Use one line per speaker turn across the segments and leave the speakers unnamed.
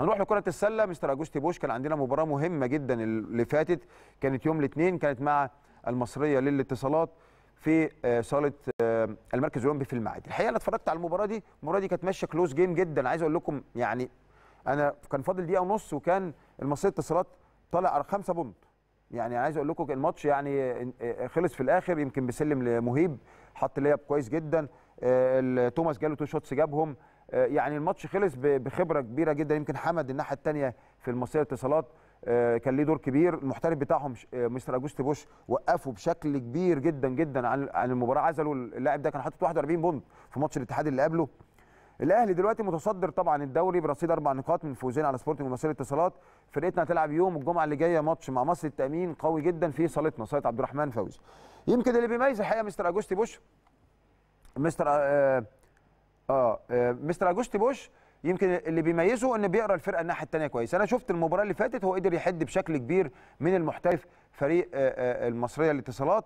هنروح لكره السله مستر اجوستي بوش كان عندنا مباراه مهمه جدا اللي فاتت كانت يوم الاثنين كانت مع المصريه للاتصالات في آه، صاله آه، المركز الاولمبي في المعادي الحقيقه انا اتفرجت على المباراه دي المباراه دي كانت ماشيه كلوز جيم جدا عايز اقول لكم يعني انا كان فاضل دقيقه ونص وكان المصريه اتصالات طالع على خمسه بونت يعني عايز اقول لكم الماتش يعني آه، خلص في الاخر يمكن بسلم لمهيب حط لياب كويس جدا توماس جاله تو شوتس جابهم آه، يعني الماتش خلص بخبره كبيره جدا يمكن حمد الناحيه الثانيه في المصير اتصالات آه، كان ليه دور كبير المحترف بتاعهم آه، مستر اجوست بوش وقفه بشكل كبير جدا جدا عن عن المباراه عزلوا اللاعب ده كان حاطط 41 بوند في ماتش الاتحاد اللي قبله الاهلي دلوقتي متصدر طبعا الدوري برصيد اربع نقاط من فوزين على سبورتنج ومصير اتصالات فرقتنا هتلعب يوم الجمعه اللي جايه ماتش مع مصر التامين قوي جدا في صالتنا صاله عبد الرحمن فوزي يمكن اللي بيميز الحقيقه مستر اجوستي بوش مستر اه, آه, آه، مستر اجوستي بوش يمكن اللي بيميزه ان بيقرا الفرقه الناحيه الثانيه كويس انا شفت المباراه اللي فاتت هو قدر يحد بشكل كبير من المحترف فريق آه، آه، المصريه للاتصالات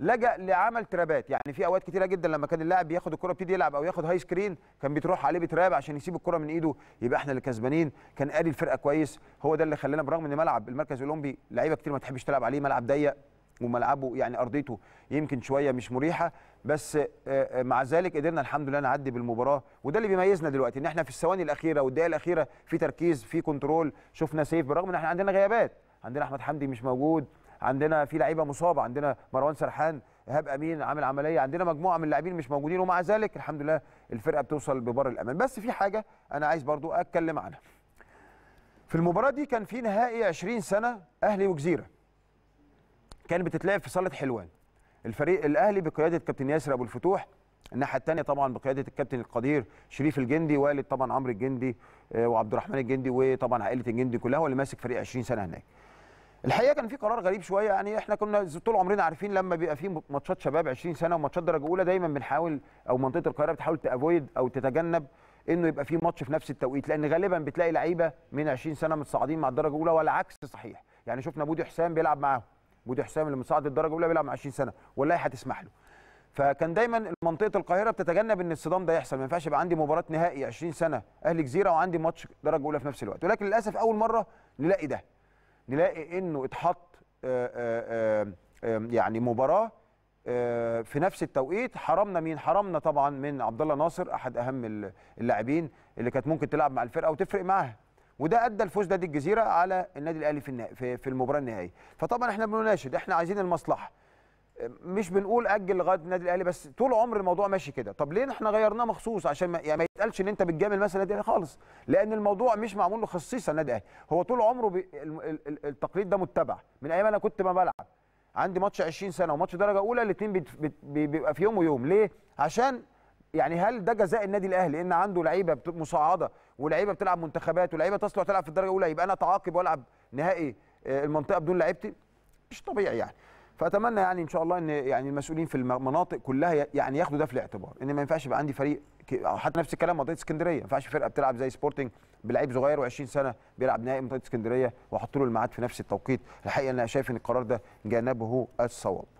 لجا لعمل ترابات يعني في اوقات كتيره جدا لما كان اللاعب بياخد الكره بيبتدي يلعب او ياخد هاي سكرين كان بتروح عليه بتراب عشان يسيب الكره من ايده يبقى احنا اللي كسبانين كان قاري الفرقه كويس هو ده اللي خلانا برغم ان ملعب المركز الاولمبي لعيبه كتير ما تحبش تلعب عليه ملعب ضيق وملعبه يعني ارضيته يمكن شويه مش مريحه بس آه، آه، مع ذلك قدرنا الحمد لله نعدي بالمباراه وده اللي بيميزنا دلوقتي ان احنا في الثواني الاخيره والدقائق الاخيره في تركيز في كنترول شفنا سيف برغم ان احنا عندنا غيابات عندنا احمد حمدي مش موجود عندنا في لعيبه مصابه عندنا مروان سرحان ايهاب امين عامل عمليه عندنا مجموعه من اللاعبين مش موجودين ومع ذلك الحمد لله الفرقه بتوصل ببر الامان بس في حاجه انا عايز برضو اتكلم عنها في المباراه دي كان في نهائي 20 سنه اهلي وجزيره كانت بتتلعب في صاله حلوان الفريق الاهلي بقياده كابتن ياسر ابو الفتوح الناحيه الثانيه طبعا بقياده الكابتن القدير شريف الجندي والد طبعا عمرو الجندي آه، وعبد الرحمن الجندي وطبعا عائله الجندي كلها واللي ماسك فريق 20 سنه هناك الحقيقه كان في قرار غريب شويه يعني احنا كنا طول عمرنا عارفين لما بيبقى في ماتشات شباب 20 سنه وماتشات درجه اولى دايما بنحاول او منطقه القاهره بتحاول تافويد او تتجنب انه يبقى في ماتش في نفس التوقيت لان غالبا بتلاقي لعيبه من 20 سنه متصاعدين مع الدرجه الاولى والعكس صحيح يعني شفنا بودي حسام بيلعب معاهم بودي حسام اللي مصعد الدرجه الاولى بيلعب مع 20 سنه والله هتسمح له فكان دايما منطقه القاهره بتتجنب ان الصدام ده يحصل ما ينفعش يبقى عندي مباراه نهائي 20 سنه اهلي جزيره وعندي ماتش درجه اولى في نفس الوقت ولكن للاسف اول مره نلاقي ده نلاقي انه اتحط آه، آه، آه، يعني مباراه في نفس التوقيت حرمنا مين حرمنا طبعا من عبد الله ناصر احد اهم اللاعبين اللي كانت ممكن تلعب مع الفرقه وتفرق معاها وده ادى لفوز نادي الجزيره على النادي الاهلي في في المباراه النهائيه فطبعا احنا بنناشد احنا عايزين المصلحه مش بنقول اجل لغايه النادي الاهلي بس طول عمر الموضوع ماشي كده طب ليه احنا غيرناه مخصوص عشان ما, يعني ما يتقالش ان انت بتجامل مثلا النادي الاهلي خالص لان الموضوع مش معمول له خصيصا النادي الاهلي هو طول عمره بي... التقليد ده متبع من ايام انا كنت ما بلعب عندي ماتش 20 سنه وماتش درجه اولى الاثنين بيبقى بت... بي... في يوم ويوم ليه عشان يعني هل ده جزاء النادي الاهلي ان عنده لعيبه مصاعده ولاعيبه بتلعب منتخبات ولاعيبه تصلح تلعب في الدرجه الاولى يبقى انا اتعاقب والعب نهائي آه، المنطقه بدون لعيبتي مش طبيعي يعني فاتمنى يعني ان شاء الله ان يعني المسؤولين في المناطق كلها يعني ياخدوا ده في الاعتبار ان ما ينفعش يبقى عندي فريق حتى نفس الكلام منطقه اسكندريه ما ينفعش فرقه بتلعب زي سبورتنج بلعيب صغير و20 سنه بيلعب نهائي منطقه اسكندريه واحط له الميعاد في نفس التوقيت الحقيقه انا شايف ان القرار ده جانبه الصواب